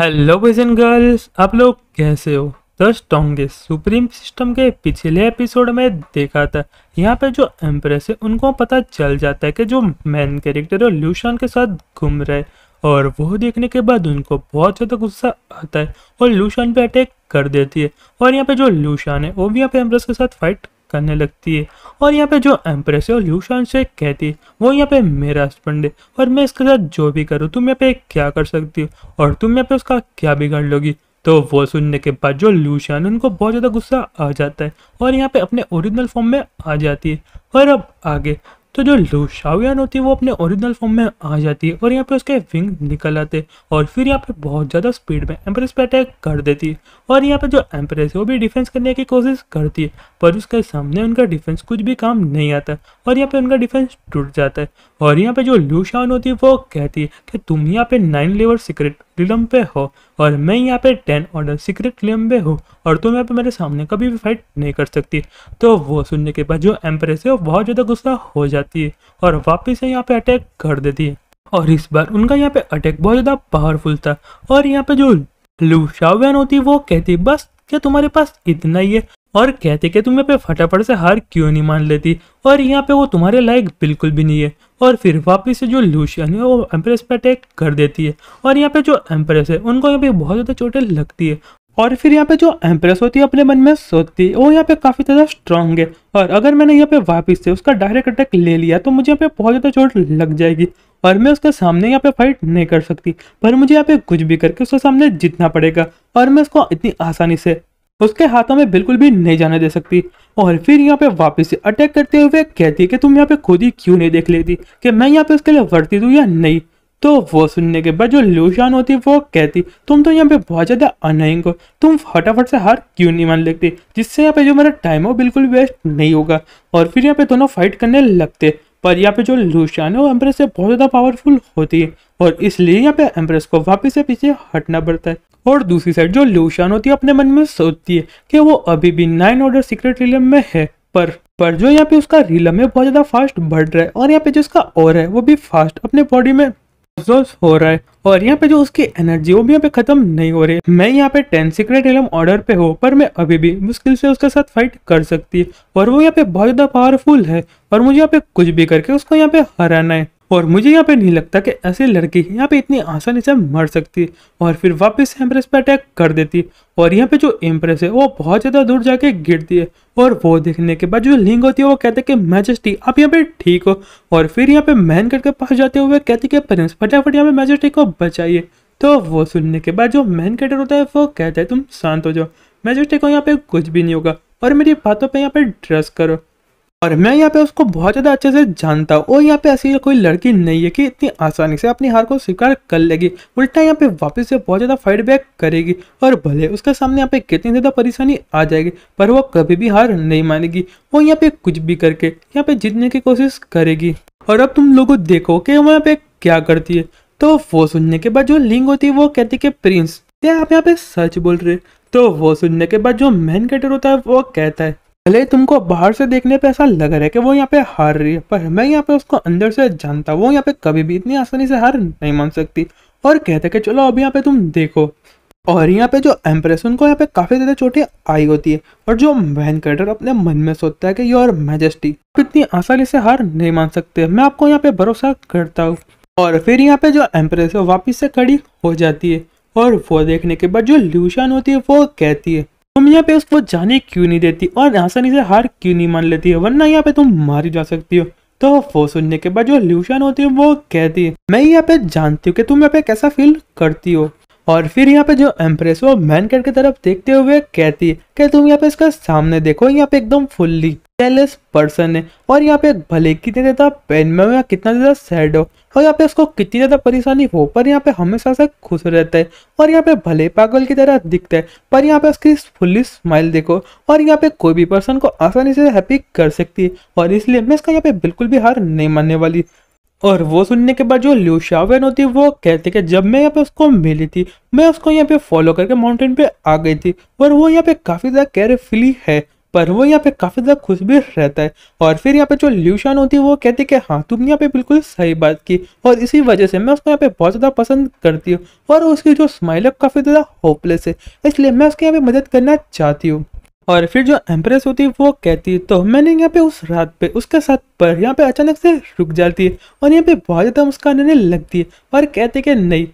hello boys and girls आप लोग कैसे हो द स्ट्रॉन्गेस्ट सुप्रीम सिस्टम के पिछले एपिसोड में देखा था यहाँ पे जो एम्प्रेस है उनको पता चल जाता है कि जो मेन कैरेक्टर है ल्यूशन के साथ घूम रहे और वो देखने के बाद उनको बहुत ज़्यादा गुस्सा आता है और लूशान पे अटैक कर देती है और यहाँ पे जो लूशान है वो भी यहाँ पे एम्प्रेस के साथ फाइट करने लगती है और यहाँ पे जो एम्प्रेस है और ल्यूशान से कहती है वो यहाँ पे मेरा हस्बैंड है और मैं इसके साथ जो भी करूँ तुम यहाँ पे क्या कर सकती हो और तुम यहाँ पे उसका क्या बिगाड़ लोगी तो वो सुनने के बाद जो लूशियन उनको बहुत ज़्यादा गुस्सा आ जाता है और यहाँ पे अपने ओरिजिनल फॉर्म में आ जाती है और अब आगे तो जो लुशावियन होती है वो अपने ओरिजिनल फॉर्म में आ जाती है और यहाँ पे उसके विंग निकल आते और फिर यहाँ पे बहुत ज़्यादा स्पीड में एम्प्रेस पे अटैक कर देती है और यहाँ पे जो एम्प्रेस है वो भी डिफेंस करने की कोशिश करती है पर उसके सामने उनका डिफेंस कुछ भी काम नहीं आता और यहाँ पे उनका डिफेंस टूट जाता है और यहाँ पर जो लुशावन होती है वो कहती है कि तुम यहाँ पे नाइन लेवल सीक्रेट पे हो और मैं यहाँ पे टेन ऑर्डर सीक्रेट पे हूँ और तुम यहाँ पे मेरे सामने कभी भी फाइट नहीं कर सकती तो वो सुनने के बाद जो एम्प्रेस है वो बहुत ज़्यादा गुस्सा हो जाती है और वापस से यहाँ पे अटैक कर देती है और इस बार उनका यहाँ पे अटैक बहुत ज़्यादा पावरफुल था और यहाँ पे जो लू शावन होती है वो कहती बस क्या तुम्हारे पास इतना ही है और कहते कि तुम यहाँ पे फटाफट से हार क्यों नहीं मान लेती और यहाँ पे वो तुम्हारे लायक बिल्कुल भी नहीं है और फिर वापस से जो लूशियन है वो एम्प्रेस पे अटैक कर देती है और यहाँ पे जो एम्प्रेस है उनको यहाँ पे बहुत ज़्यादा चोटें लगती है और फिर यहाँ पे जो एम्प्रेस होती है अपने मन में सोचती है वो यहाँ पे काफ़ी ज़्यादा स्ट्रांग है और अगर मैंने यहाँ पे वापस से उसका डायरेक्ट अटैक ले लिया तो मुझे यहाँ पे बहुत ज़्यादा चोट लग जाएगी और मैं उसके सामने यहाँ पे फाइट नहीं कर सकती पर मुझे यहाँ पे कुछ भी करके उसके सामने जीतना पड़ेगा और मैं उसको इतनी आसानी से उसके हाथों में बिल्कुल भी नहीं जाने दे सकती और फिर यहाँ पे वापस अटैक करते हुए कहती है कि तुम यहाँ पे खुद ही क्यों नहीं देख लेती कि मैं यहाँ पे उसके लिए वर्ती दू या नहीं तो वो सुनने के बाद जो लूशान होती वो कहती तुम तो यहाँ पे बहुत ज़्यादा अनहिंग हो तुम फटाफट से हार क्यों नहीं मान लेती जिससे यहाँ पे जो मेरा टाइम हो बिल्कुल वेस्ट नहीं होगा और फिर यहाँ पे दोनों फाइट करने लगते पर यहाँ पे जो लूशियानो एम्प्रेस है बहुत ज़्यादा पावरफुल होती है और इसलिए यहाँ पे एम्प्रेस को वापस से पीछे हटना पड़ता है और दूसरी साइड जो लूशान होती है अपने मन में सोचती है कि वो अभी भी नाइन ऑर्डर सीक्रेट रिलम में है पर पर जो यहाँ पे उसका रिलम है बहुत ज़्यादा फास्ट बढ़ रहा है और यहाँ पे जो उसका और है वो भी फास्ट अपने बॉडी में ऑब्जर्व हो रहा है और यहाँ पे जो उसकी एनर्जी वो भी यहाँ पे खत्म नहीं हो रही मैं यहाँ पे टेन सीक्रेट एलम ऑर्डर पे हूँ पर मैं अभी भी मुश्किल से उसके साथ फाइट कर सकती है और वो यहाँ पे बहुत ज्यादा पावरफुल है और मुझे यहाँ पे कुछ भी करके उसको यहाँ पे हराना है और मुझे यहाँ पे नहीं लगता कि ऐसी लड़की यहाँ पे इतनी आसानी से मर सकती और फिर वापस एम्प्रेस पे अटैक कर देती और यहाँ पे जो एम्प्रेस है वो बहुत ज़्यादा दूर जाके गिरती है और वो देखने के बाद जो लिंग होती है वो कहते हैं कि मैजेस्टी आप यहाँ पे ठीक हो और फिर यहाँ पे मैन के पास जाते हुए कहते कि प्रिंस फटाफट यहाँ पे मैजेस्टी को बचाइए तो वो सुनने के बाद जो मैन कैटर होता है वो कहता है तुम शांत हो जाओ मैजेस्टी को यहाँ पे कुछ भी नहीं होगा और मेरी बातों पर यहाँ पे ड्रेस करो और मैं यहाँ पे उसको बहुत ज़्यादा अच्छे से जानता हूँ और यहाँ पे ऐसी कोई लड़की नहीं है कि इतनी आसानी से अपनी हार को स्वीकार कर लेगी उल्टा यहाँ पे वापस से बहुत ज़्यादा फाइट बैक करेगी और भले उसके सामने यहाँ पे कितनी ज़्यादा परेशानी आ जाएगी पर वो कभी भी हार नहीं मानेगी वो यहाँ पे कुछ भी करके यहाँ पे जीतने की कोशिश करेगी और अब तुम लोगो देखो कि वो यहाँ पे क्या करती है तो वो सुनने के बाद जो लिंग होती है वो कहती है कि प्रिंस क्या आप यहाँ पे सच बोल रहे तो वो सुनने के बाद जो मेन कैटर होता है वो कहता है भले तुमको बाहर से देखने पे ऐसा लग रहा है कि वो यहाँ पे हार रही है पर मैं यहाँ पे उसको अंदर से जानता वो यहाँ पे कभी भी इतनी आसानी से हार नहीं मान सकती और कहते कि चलो अब यहाँ पे तुम देखो और यहाँ पे जो एम्प्रेस उनको यहाँ पे काफ़ी ज़्यादा चोटें आई होती है और जो मैन कैटर अपने मन में सोचता है कि योर मैजेस्टी आप इतनी आसानी से हार नहीं मान सकते मैं आपको यहाँ पे भरोसा करता हूँ और फिर यहाँ पे जो एम्प्रेस है वापिस से खड़ी हो जाती है और वो देखने के बाद जो ल्यूशन होती है वो कहती है तुम यहाँ पे उसको जाने क्यों नहीं देती और आसानी से हार क्यों नहीं मान लेती है वरना यहाँ पे तुम मारी जा सकती हो तो वो सुनने के बाद जो ल्यूशन होती है वो कहती है मैं यहाँ पे जानती हूँ कि तुम यहाँ पे कैसा फील करती हो और फिर यहाँ पे जो एम्प्रेस वो मैन कैट की तरफ देखते हुए कहती है कि तुम यहाँ पे इसका सामने देखो यहाँ पे एकदम फुल्ली केयरलेस पर्सन है और यहाँ पे भले कितने ज़्यादा पेन में हो या कितना ज़्यादा सैड हो और यहाँ पे उसको कितनी ज़्यादा परेशानी हो पर यहाँ पे हमेशा से खुश रहता है और यहाँ पे भले पागल की तरह दिखता है पर यहाँ पे उसकी फुल्ली स्माइल देखो और यहाँ पे कोई भी पर्सन को आसानी से हैप्पी कर सकती है और इसलिए मैं इसका यहाँ पे बिल्कुल भी हार नहीं मानने वाली और वो सुनने के बाद जो ल्यूशावेन होती है वो कहते कि जब मैं यहाँ पे उसको मिली थी मैं उसको यहाँ पे फॉलो करके माउंटेन पे आ गई थी और वो यहाँ पे काफ़ी ज़्यादा फिली है पर वो यहाँ पे काफ़ी ज़्यादा खुश भी रहता है और फिर यहाँ पे जो ल्यूशान होती है वो कहती है कि हाँ तुमने यहाँ पे बिल्कुल सही बात की और इसी वजह से मैं उसको यहाँ पे बहुत ज़्यादा पसंद करती हूँ और उसकी जो स्माइल है काफ़ी ज़्यादा होपलेस है इसलिए मैं उसके यहाँ पे मदद करना चाहती हूँ और फिर जो एम्प्रेस होती है वो कहती है तो मैंने यहाँ पे उस रात पे उसके साथ पर यहाँ पे अचानक से रुक जाती है और यहाँ पे बहुत ज़्यादा मुस्कान लगती है पर कहते कि नहीं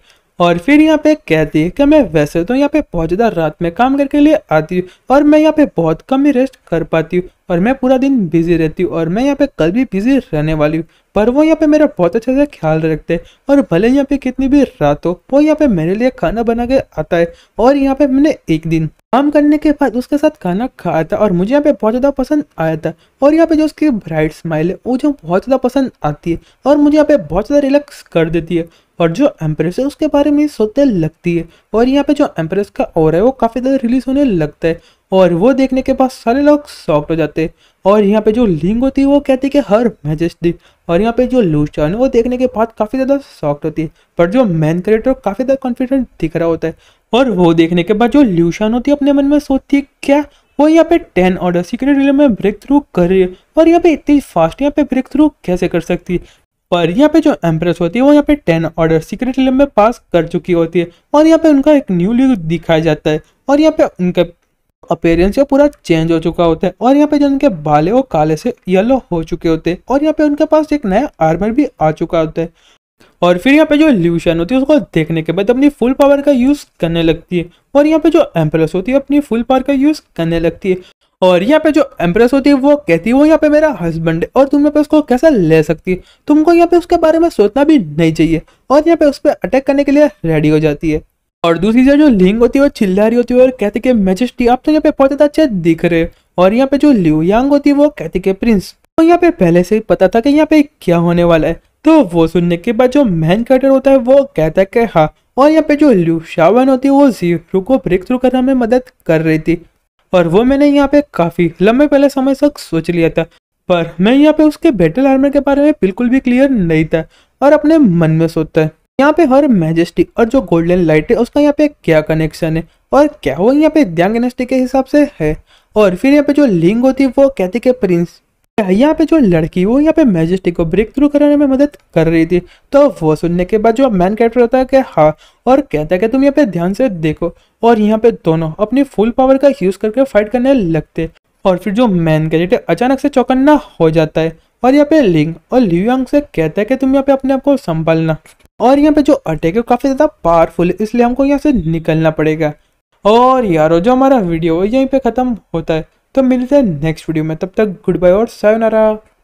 और फिर यहाँ पे कहती है कि मैं वैसे तो यहाँ पे बहुत ज़्यादा रात में काम करके लिए आती हूँ और मैं यहाँ पे बहुत कम ही रेस्ट कर पाती हूँ और मैं पूरा दिन बिजी रहती हूँ और मैं यहाँ पे कल भी बिजी रहने वाली हूँ पर वो यहाँ पे मेरा बहुत अच्छे से ख्याल रखते हैं और भले यहाँ पे कितनी भी रात हो वो यहाँ पे मेरे लिए खाना बना के आता है और यहाँ पे मैंने एक दिन काम करने के बाद उसके साथ खाना खाया था और मुझे यहाँ पे बहुत ज़्यादा पसंद आया था और यहाँ पे जो उसकी ब्राइट स्माइल है वो जो बहुत ज़्यादा पसंद आती है और मुझे यहाँ पे बहुत ज़्यादा रिलैक्स कर देती है और जो एम्प्रेस है उसके बारे में सोचने लगती है और यहाँ पे जो एम्प्रेस का और है वो काफ़ी ज़्यादा रिलीज होने लगता है और वो देखने के बाद सारे लोग सॉफ्ट हो जाते हैं और यहाँ पे जो लिंग होती है वो कहती है कि हर मैजेस्टी और यहाँ पे जो लूचान है वो देखने के बाद काफ़ी ज़्यादा सॉफ्ट होती है पर जो मैन करेक्टर काफ़ी ज़्यादा कॉन्फिडेंट दिख रहा होता है और वो देखने के बाद जो ल्यूशान होती है अपने मन में सोचती है क्या वो यहाँ पे टेन ऑर्डर सीक्रेट रिले में ब्रेक थ्रू कर रही है और यहाँ पे इतनी फास्ट यहाँ पे ब्रेक थ्रू कैसे कर सकती है पर यहाँ पे जो एम्प्रेस होती है वो यहाँ पे टेन ऑर्डर सीक्रेट लेम में पास कर चुकी होती है और यहाँ पे उनका एक न्यू लुक दिखाया जाता है और यहाँ पे उनका अपेयरेंस पूरा चेंज हो चुका होता है और यहाँ पे जो उनके बाले वो काले से येलो हो चुके होते हैं और यहाँ पे उनके पास एक नया आर्मर भी आ चुका होता है और फिर यहाँ पे जो ल्यूशन होती है उसको देखने के बाद अपनी फुल पावर का यूज करने लगती है और यहाँ पे जो एम्प्रेस होती है अपनी फुल पावर का यूज करने लगती है और यहाँ पे जो एम्प्रेस होती है वो कहती है वो यहाँ पे मेरा हस्बैंड है और तुम यहाँ पे उसको कैसा ले सकती है तुमको यहाँ पे उसके बारे में सोचना भी नहीं चाहिए और यहाँ पे उस पर अटैक करने के लिए रेडी हो जाती है और दूसरी जगह जो लिंग होती है वो चिल्ला रही होती है और कहती है मेजेस्टी आप तो यहाँ पे बहुत ज़्यादा अच्छे दिख रहे और यहाँ पे जो लियू यांग होती है वो कहती है प्रिंस तो यहाँ पे पहले से ही पता था कि यहाँ पे क्या होने वाला है तो वो सुनने के बाद जो मैन कैरेक्टर होता है वो कहता है कि हाँ और यहाँ पे जो ल्यू शावन होती है वो जीरो को ब्रेक थ्रू करने में मदद कर रही थी और वो मैंने यहाँ पे काफ़ी लंबे पहले समय तक सोच लिया था पर मैं यहाँ पे उसके बैटल आर्मर के बारे में बिल्कुल भी क्लियर नहीं था और अपने मन में सोचता है यहाँ पे हर मैजेस्टिक और जो गोल्डन लाइट है उसका यहाँ पे क्या कनेक्शन है और क्या वो यहाँ पे दयांग के हिसाब से है और फिर यहाँ पे जो लिंग होती है वो कहती है प्रिंस यहाँ पे जो लड़की वो यहाँ पे मैजिस्टिक को ब्रेक थ्रू कराने में मदद कर रही थी तो वो सुनने के बाद जो मैन कैरेक्टर होता है कि हाँ और कहता है कि तुम यहाँ पे ध्यान से देखो और यहाँ पे दोनों अपनी फुल पावर का यूज करके फाइट करने लगते और फिर जो मैन कैरेक्टर अचानक से चौकन्ना हो जाता है और यहाँ पे लिंग और लियांग से कहता है कि तुम यहाँ पे अपने आप को संभालना और यहाँ पे जो अटैक है काफ़ी ज़्यादा पावरफुल है इसलिए हमको यहाँ से निकलना पड़ेगा और यारो जो हमारा वीडियो यहीं पे ख़त्म होता है तो मिलते हैं नेक्स्ट वीडियो में तब तक गुड बाय और सायोनारा